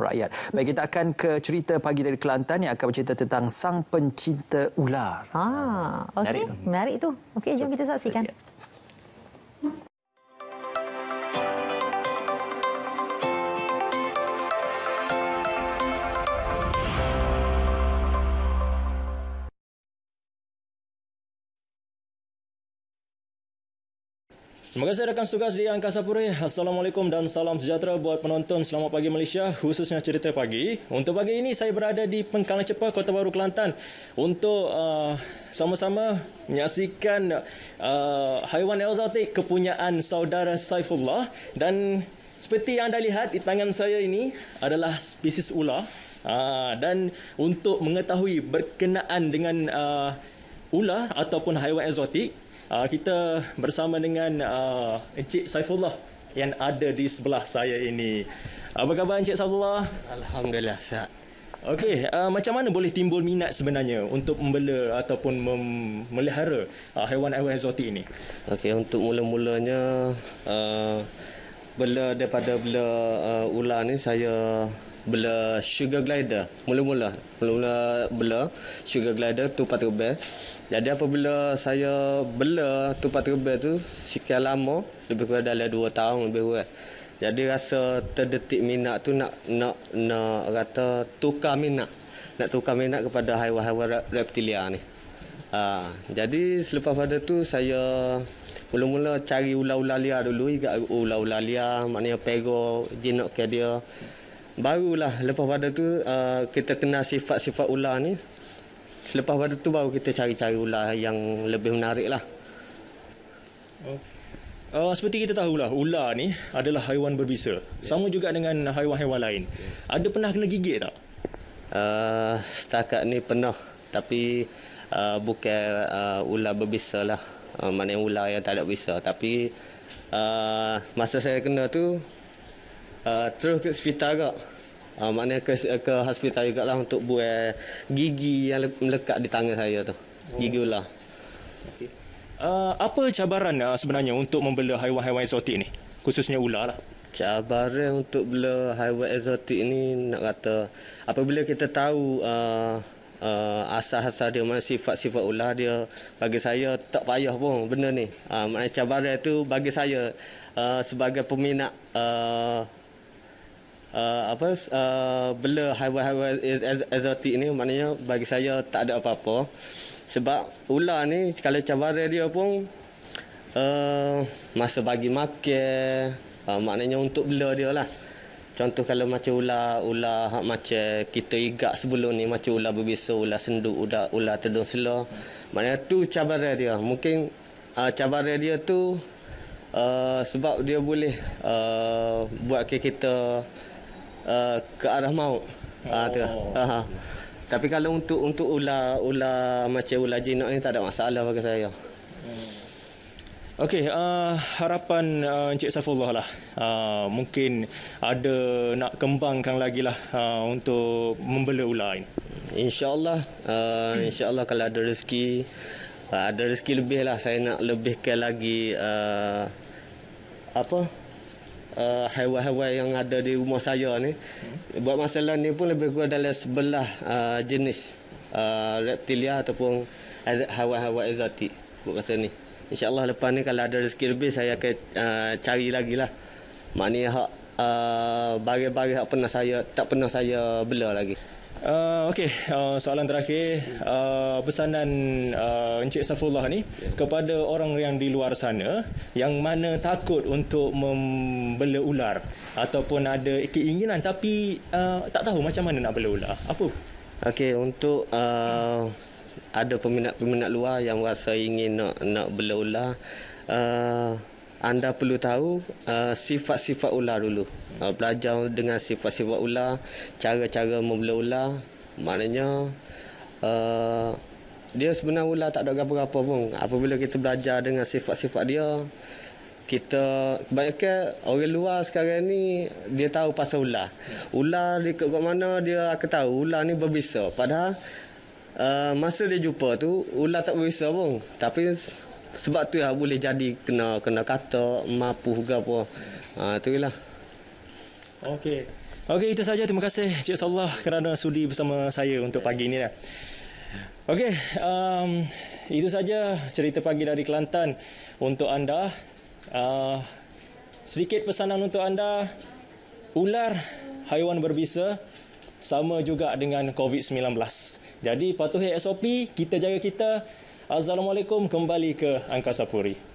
rakyat. Baik kita akan ke cerita pagi dari Kelantan yang akan bercerita tentang sang pencinta ular. Ah, okey. Menarik tu. Okey, jom kita saksikan. Siap. Terima kasih rakan tugas di Angkasa Puri. Assalamualaikum dan salam sejahtera buat penonton Selamat Pagi Malaysia khususnya cerita pagi. Untuk pagi ini saya berada di Pengkalan Cepat, Kota Baru, Kelantan untuk uh, sama-sama menyaksikan uh, haiwan exotik kepunyaan saudara Saifullah dan seperti yang anda lihat di tangan saya ini adalah spesies ular uh, dan untuk mengetahui berkenaan dengan uh, ular ataupun haiwan eksotik uh, kita bersama dengan uh, Encik Saifullah yang ada di sebelah saya ini. Apa khabar Encik Saifullah? Alhamdulillah sihat. Okey, uh, macam mana boleh timbul minat sebenarnya untuk membela ataupun memelihara uh, haiwan-haiwan eksotik ini? Okey, untuk mula-mulanya uh, bela daripada bela uh, ular ni saya bela sugar glider. Mula-mula. Mula-mula bela sugar glider tu patut bel. Jadi apabila saya bela tu patut bel tu, sikit lama, lebih kurang dalam 2 tahun lebih kurang. Jadi rasa terdetik minat tu nak nak nak kata tukar minat. Nak tukar minat kepada haiwan-haiwan reptilia ni. Ha, jadi selepas pada tu saya mula-mula cari ular-ular liar dulu. Ikat ular-ular liar maknanya pego jinok ke dia. Barulah lepas pada tu uh, kita kena sifat-sifat ular ni. Selepas pada tu baru kita cari-cari ular yang lebih menarik lah. Oh. Uh, seperti kita tahu lah, ular ni adalah haiwan berbisa. Yeah. Sama juga dengan haiwan-haiwan lain. Yeah. Ada pernah kena gigit tak? Uh, setakat ni pernah. Tapi uh, bukan uh, ular berbisa lah. Uh, maknanya ular yang tak ada bisa. Tapi uh, masa saya kena tu, Eh, terus ke hospital agak. Uh, ah, maknanya ke, ke hospital juga lah untuk buat eh, gigi yang melekat di tangan saya tu. Oh. Gigi ular. Okay. Uh, eh, apa cabaran uh, sebenarnya untuk membela haiwan-haiwan eksotik ni? Khususnya ular lah. Cabaran untuk bela haiwan eksotik ni nak kata apabila kita tahu uh, uh, asal-asal dia mana sifat-sifat ular dia bagi saya tak payah pun benda ni. Uh, maknanya cabaran itu bagi saya uh, sebagai peminat uh, uh, apa uh, bela haiwan-haiwan exotic ni maknanya bagi saya tak ada apa-apa sebab ular ni kalau cabaran dia pun uh, masa bagi makan uh, maknanya untuk bela dia lah contoh kalau macam ular ular hak macam kita igak sebelum ni macam ular berbisa ular senduk ular ular tedung sela maknanya tu cabaran dia mungkin uh, cabaran dia tu uh, sebab dia boleh uh, buat kita uh, ke arah maut. Ah uh, tu. Oh. Uh, tapi kalau untuk untuk ular ular macam ular jinak ni tak ada masalah bagi saya. Okey, uh, harapan uh, Encik Safullah lah. Uh, mungkin ada nak kembangkan lagi lah uh, untuk membela ular ini. InsyaAllah. Uh, InsyaAllah kalau ada rezeki. Uh, ada rezeki lebih lah. Saya nak lebihkan lagi uh, apa Hewan-hewan eh, haiwan yang ada di rumah saya ni. Hmm. Buat masalah ni pun lebih kurang dalam sebelah uh, jenis uh, reptilia ataupun hewan-hewan exotic buat masa ni. InsyaAllah lepas ni kalau ada rezeki lebih saya akan uh, cari lagi lah. Maknanya hak uh, bagi-bagi hak pernah saya tak pernah saya bela lagi. Uh, okay, uh, soalan terakhir uh, pesanan uh, Encik Safullah ni ya. kepada orang yang di luar sana yang mana takut untuk membela ular ataupun ada keinginan tapi uh, tak tahu macam mana nak bela ular. Apa? Okey, untuk uh, ada peminat-peminat luar yang rasa ingin nak nak bela ular. Uh, anda perlu tahu uh, sifat-sifat uh, ular dulu. Uh, belajar dengan sifat-sifat ular, cara-cara membela ular. Maknanya uh, dia sebenarnya ular tak ada apa-apa pun. Apabila kita belajar dengan sifat-sifat dia, kita kebanyakan orang luar sekarang ni dia tahu pasal ular. Ular di ke mana dia akan tahu ular ni berbisa. Padahal uh, masa dia jumpa tu ular tak berbisa pun. Tapi sebab tu ya boleh jadi kena kena kata mampu juga apa ha, tu lah Okey. Okey, itu saja. Terima kasih Cik Salah kerana sudi bersama saya untuk pagi ini. Lah. Okey, um, itu saja cerita pagi dari Kelantan untuk anda. Uh, sedikit pesanan untuk anda. Ular, haiwan berbisa, sama juga dengan COVID-19. Jadi patuhi SOP, kita jaga kita. Assalamualaikum kembali ke Angkasa Puri.